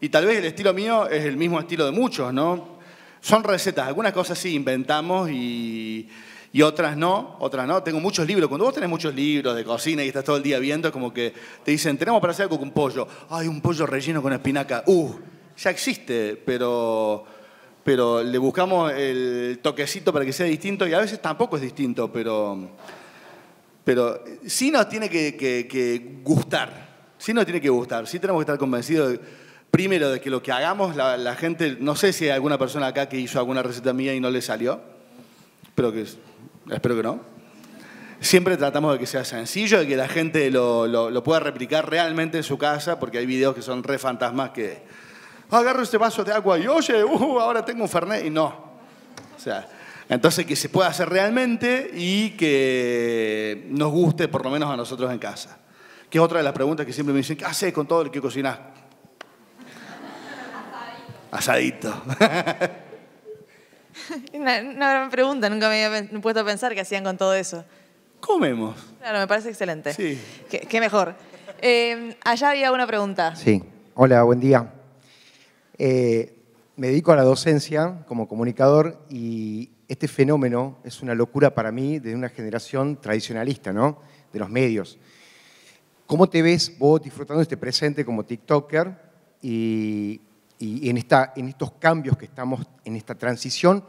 Y tal vez el estilo mío es el mismo estilo de muchos, ¿no? Son recetas, algunas cosas sí inventamos y y otras no, otras no. Tengo muchos libros. Cuando vos tenés muchos libros de cocina y estás todo el día viendo, es como que te dicen, tenemos para hacer algo con pollo. Ay, un pollo relleno con espinaca. Uh, ya existe, pero, pero le buscamos el toquecito para que sea distinto y a veces tampoco es distinto, pero, pero sí nos tiene que, gustar. Sí nos tiene que gustar. Sí tenemos que estar convencidos primero de que lo que hagamos, la, la, gente, no sé si hay alguna persona acá que hizo alguna receta mía y no le salió, pero que Espero que no. Siempre tratamos de que sea sencillo, de que la gente lo, pueda replicar realmente en su casa, porque hay videos que son re fantasmas que ah, agarro este vaso de agua y oye, uh, ahora tengo un fernet y no. O sea, entonces que se pueda hacer realmente y que nos guste por lo menos a nosotros en casa. Que es otra de las preguntas que siempre me dicen, ¿qué haces con todo el que cocinas? Asadito. Asadito. Una, gran pregunta, nunca me había puesto a pensar qué hacían con todo eso. Comemos. Claro, me parece excelente. Sí. Qué, mejor. Em, allá había una pregunta. Sí. Hola, buen día. Eh, me dedico a la docencia como comunicador y este fenómeno es una locura para mí de una generación tradicionalista, ¿no? De los medios. ¿Cómo te ves vos disfrutando de este presente como TikToker y y en, esta, en estos cambios que estamos, en esta transición,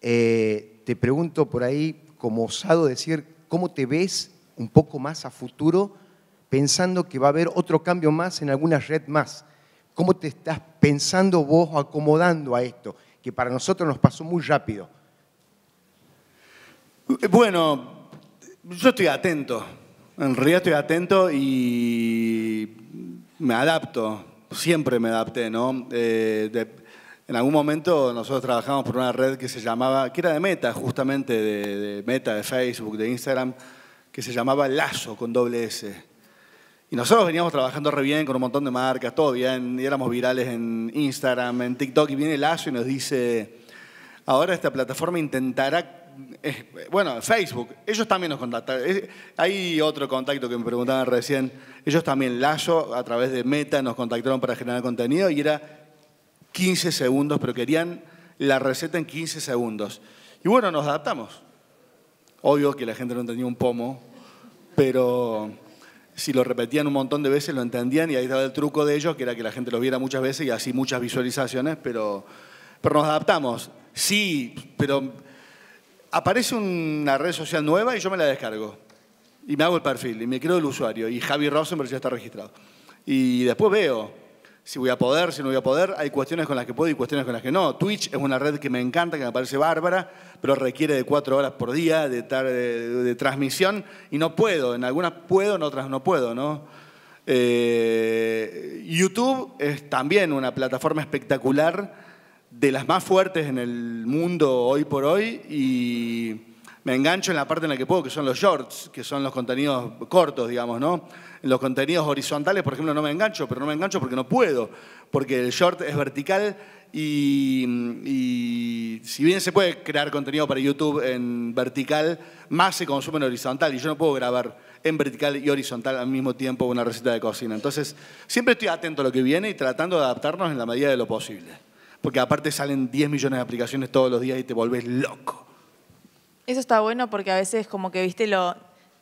eh, te pregunto por ahí, como osado decir, ¿cómo te ves un poco más a futuro pensando que va a haber otro cambio más en alguna red más? ¿Cómo te estás pensando vos acomodando a esto? Que para nosotros nos pasó muy rápido. Eh, bueno, yo estoy atento. En realidad estoy atento y me adapto siempre me adapté, ¿no? Eh, en algún momento nosotros trabajamos por una red que se llamaba, que era de Meta, justamente, de, Meta, de Facebook, de Instagram, que se llamaba Lazo con doble S. Y nosotros veníamos trabajando re bien con un montón de marcas, todo bien, y éramos virales en Instagram, en TikTok, y viene Lazo y nos dice, ahora esta plataforma intentará eh, bueno, Facebook, ellos también nos contactaron. Eh, hay otro contacto que me preguntaban recién. Ellos también, Lazo, a través de Meta, nos contactaron para generar contenido y era 15 segundos, pero querían la receta en 15 segundos. Y bueno, nos adaptamos. Obvio que la gente no entendía un pomo, pero si lo repetían un montón de veces lo entendían y ahí estaba el truco de ellos, que era que la gente lo viera muchas veces y así muchas visualizaciones, pero, pero nos adaptamos. Sí, pero aparece una red social nueva y yo me la descargo. Y me hago el perfil y me creo el usuario. Y Javi Rosenberg ya está registrado. Y después veo si voy a poder, si no voy a poder. Hay cuestiones con las que puedo y cuestiones con las que no. Twitch es una red que me encanta, que me parece bárbara, pero requiere de cuatro horas por día de, de transmisión y no puedo. En algunas puedo, en otras no puedo, ¿no? Eh, YouTube es también una plataforma espectacular de las más fuertes en el mundo hoy por hoy y me engancho en la parte en la que puedo, que son los shorts, que son los contenidos cortos, digamos, ¿no? En los contenidos horizontales, por ejemplo, no me engancho, pero no me engancho porque no puedo, porque el short es vertical y, y si bien se puede crear contenido para YouTube en vertical, más se consume en horizontal y yo no puedo grabar en vertical y horizontal al mismo tiempo una receta de cocina. Entonces, siempre estoy atento a lo que viene y tratando de adaptarnos en la medida de lo posible porque aparte salen 10 millones de aplicaciones todos los días y te volvés loco. Eso está bueno porque a veces como que, viste, lo,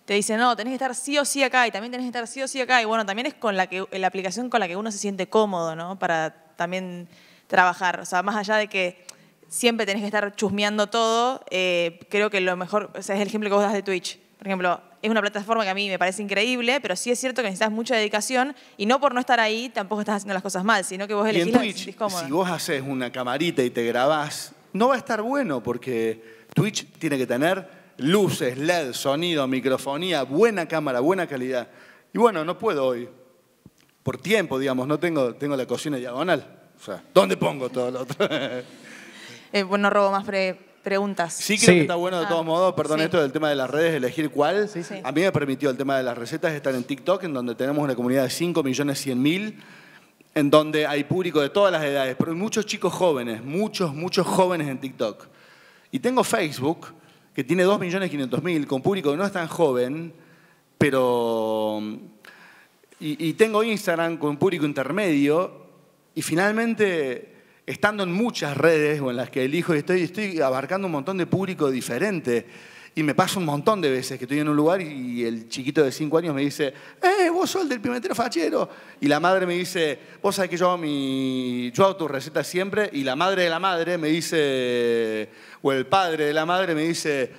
te dicen, no, tenés que estar sí o sí acá y también tenés que estar sí o sí acá. Y bueno, también es con la, la aplicación con la que uno se siente cómodo, ¿no? Para también trabajar. O sea, más allá de que siempre tenés que estar chusmeando todo, eh, creo que lo mejor, o sea, es el ejemplo que vos das de Twitch por ejemplo, es una plataforma que a mí me parece increíble, pero sí es cierto que necesitas mucha dedicación y no por no estar ahí tampoco estás haciendo las cosas mal, sino que vos elegís y Twitch, Si vos haces una camarita y te grabás, no va a estar bueno porque Twitch tiene que tener luces, LED, sonido, microfonía, buena cámara, buena calidad. Y bueno, no puedo hoy. Por tiempo, digamos, no tengo, tengo la cocina diagonal. O sea, ¿dónde pongo todo lo otro? Eh, bueno, robo más pre preguntas. Sí creo que está bueno de ah. todos modos, perdón esto del tema de las redes, elegir cuál. a mí me permitió el tema de las recetas estar en TikTok, en donde tenemos una comunidad de 5 millones mil, en donde hay público de todas las edades, pero hay muchos chicos jóvenes, muchos, muchos jóvenes en TikTok. Y tengo Facebook, que tiene 2 millones 500 mil, con público que no es tan joven, pero... y tengo Instagram con público intermedio, y finalmente estando en muchas redes o en las que elijo y estoy, estoy abarcando un montón de público diferente. Y me pasa un montón de veces que estoy en un lugar y el chiquito de 5 años me dice, ¡eh, vos sos el del pimentero fachero! Y la madre me dice, vos sabés que yo hago, mi, yo hago tu receta siempre. Y la madre de la madre me dice, o el padre de la madre me dice,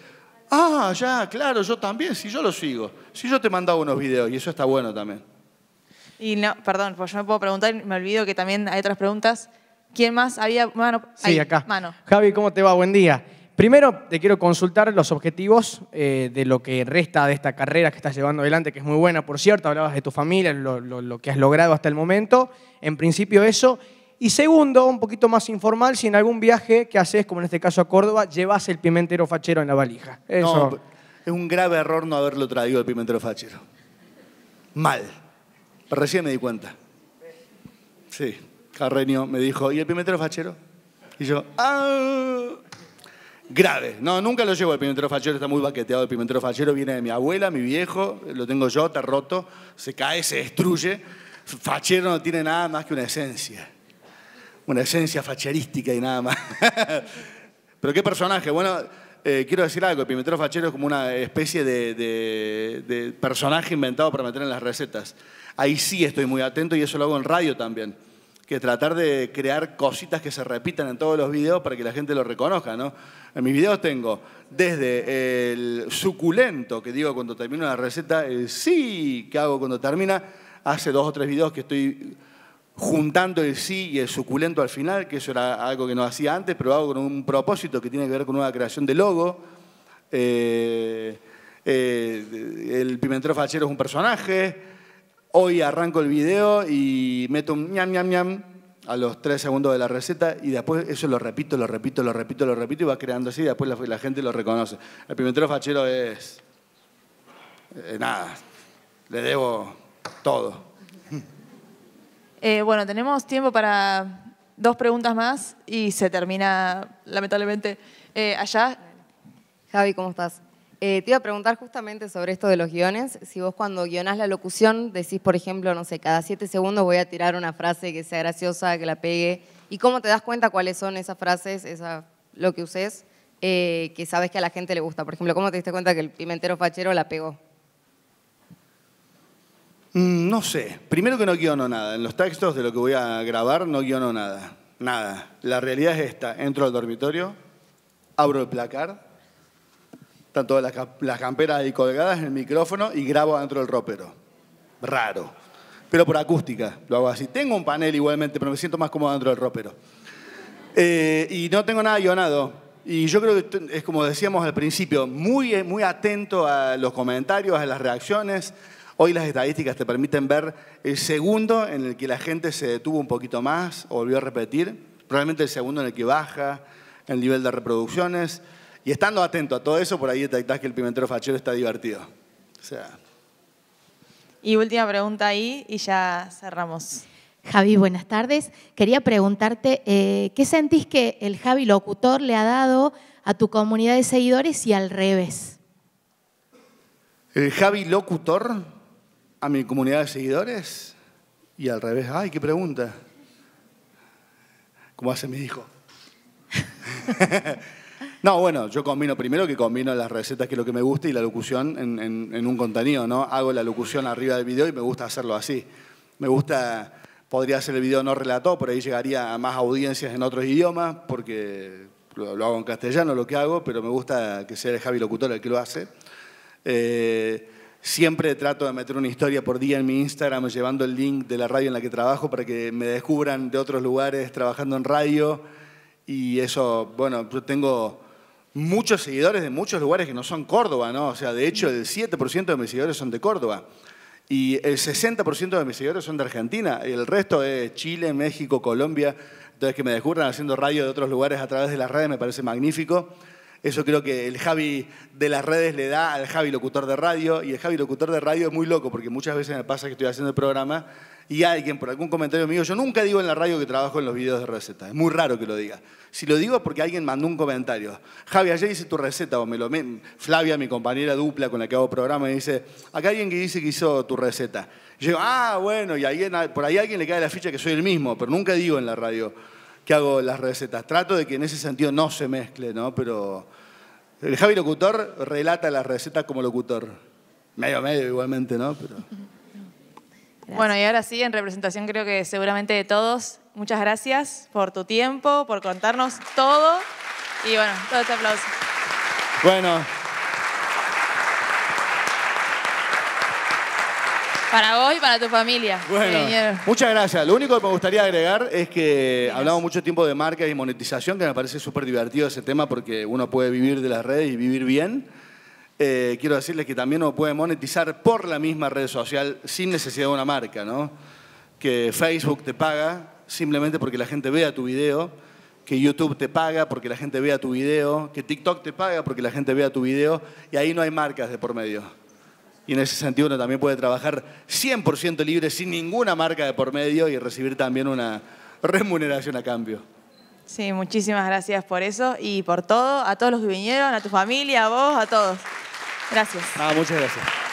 ah, ya, claro, yo también, si yo lo sigo. Si yo te mando unos videos y eso está bueno también. Y no, perdón, pues yo me puedo preguntar, me olvido que también hay otras preguntas. ¿Quién más había? Mano, sí, acá. Javi, ¿cómo te va? Buen día. Primero, te quiero consultar los objetivos eh, de lo que resta de esta carrera que estás llevando adelante, que es muy buena, por cierto. Hablabas de tu familia, lo, que has logrado hasta el momento. En principio, eso. Y segundo, un poquito más informal, si en algún viaje que haces, como en este caso a Córdoba, llevas el pimentero fachero en la valija. No, es un grave error no haberlo traído el pimentero fachero. Mal. Recién me di cuenta. Sí. Carreño me dijo, ¿y el pimentero fachero? Y yo, ¡ah! Grave. No, nunca lo llevo el pimentero fachero, está muy baqueteado el pimentero fachero, viene de mi abuela, mi viejo, lo tengo yo, está roto, se cae, se destruye. Fachero no tiene nada más que una esencia. Una esencia facherística y nada más. Pero qué personaje. Bueno, eh, quiero decir algo, el pimentero fachero es como una especie de personaje inventado para meter en las recetas. Ahí sí estoy muy atento y eso lo hago en radio también que tratar de crear cositas que se repitan en todos los videos para que la gente lo reconozca, ¿no? En mis videos tengo desde el suculento que digo cuando termino la receta, el sí que hago cuando termina, hace dos o tres videos que estoy juntando el sí y el suculento al final, que eso era algo que no hacía antes, pero hago con un propósito que tiene que ver con una creación de logo. Eh, eh, el pimentero fachero es un personaje. Hoy arranco el video y meto un ñam, ñam, ñam a los tres segundos de la receta y después eso lo repito, lo repito, lo repito, lo repito y va creando así y después la, gente lo reconoce. El pimentero fachero es... Eh, nada, le debo todo. Eh, bueno, tenemos tiempo para dos preguntas más y se termina, lamentablemente, eh, allá. Javi, ¿cómo estás? Eh, te iba a preguntar justamente sobre esto de los guiones. Si vos cuando guionás la locución decís, por ejemplo, no sé, cada siete segundos voy a tirar una frase que sea graciosa, que la pegue, ¿y cómo te das cuenta cuáles son esas frases, lo que uses, eh, que sabes que a la gente le gusta? Por ejemplo, ¿cómo te diste cuenta que el pimentero fachero la pegó? Mm, no sé. Primero que no guiono nada. En los textos de lo que voy a grabar no guiono nada. Nada. La realidad es esta. Entro al dormitorio, abro el placar tanto las, las camperas ahí colgadas en el micrófono y grabo dentro del ropero. Raro. Pero por acústica lo hago así. Tengo un panel igualmente, pero me siento más cómodo dentro del ropero. Eh, y no tengo nada guionado. Y yo creo que es como decíamos al principio, muy, muy atento a los comentarios, a las reacciones. Hoy las estadísticas te permiten ver el segundo en el que la gente se detuvo un poquito más, volvió a repetir, probablemente el segundo en el que baja el nivel de reproducciones, y estando atento a todo eso, por ahí detectás que el pimentero fachero está divertido. O sea. Y última pregunta ahí y ya cerramos. Javi, buenas tardes. Quería preguntarte, eh, ¿qué sentís que el Javi locutor le ha dado a tu comunidad de seguidores y al revés? El Javi locutor a mi comunidad de seguidores y al revés. Ay, qué pregunta. ¿Cómo hace mi hijo? No, bueno, yo combino primero que combino las recetas que es lo que me gusta y la locución en, un contenido, ¿no? Hago la locución arriba del video y me gusta hacerlo así. Me gusta, podría hacer el video no relato, por ahí llegaría a más audiencias en otros idiomas, porque lo, hago en castellano lo que hago, pero me gusta que sea el Javi Locutor el que lo hace. Eh, siempre trato de meter una historia por día en mi Instagram, llevando el link de la radio en la que trabajo para que me descubran de otros lugares trabajando en radio. Y eso, bueno, yo tengo muchos seguidores de muchos lugares que no son Córdoba, ¿no? O sea, de hecho, el 7% de mis seguidores son de Córdoba. Y el 60% de mis seguidores son de Argentina. Y el resto es Chile, México, Colombia. Entonces, que me descubran haciendo radio de otros lugares a través de las redes me parece magnífico. Eso creo que el Javi de las redes le da al Javi locutor de radio. Y el Javi locutor de radio es muy loco porque muchas veces me pasa que estoy haciendo el programa y alguien por algún comentario mío, yo nunca digo en la radio que trabajo en los videos de recetas, es muy raro que lo diga. Si lo digo es porque alguien mandó un comentario. Javi, ayer hice tu receta, o me lo, Flavia, mi compañera dupla con la que hago programa, me dice, acá alguien que dice que hizo tu receta. Yo digo, ah, bueno, y por ahí a alguien le cae la ficha que soy el mismo, pero nunca digo en la radio que hago las recetas. Trato de que en ese sentido no se mezcle, ¿no? Pero el Javi locutor relata las recetas como locutor. Medio, medio igualmente, ¿no? Pero... Bueno, y ahora sí, en representación creo que seguramente de todos, muchas gracias por tu tiempo, por contarnos todo. Y bueno, todo este aplauso. Bueno. Para vos y para tu familia. Bueno, eh. muchas gracias. Lo único que me gustaría agregar es que hablamos mucho tiempo de marcas y monetización, que me parece súper divertido ese tema porque uno puede vivir de las redes y vivir bien. Eh, quiero decirles que también uno puede monetizar por la misma red social sin necesidad de una marca, ¿no? Que Facebook te paga simplemente porque la gente vea tu video, que YouTube te paga porque la gente vea tu video, que TikTok te paga porque la gente vea tu video, y ahí no hay marcas de por medio. Y en ese sentido uno también puede trabajar 100% libre sin ninguna marca de por medio y recibir también una remuneración a cambio. Sí, muchísimas gracias por eso y por todo, a todos los que vinieron, a tu familia, a vos, a todos. Gracias. Ah, muchas gracias.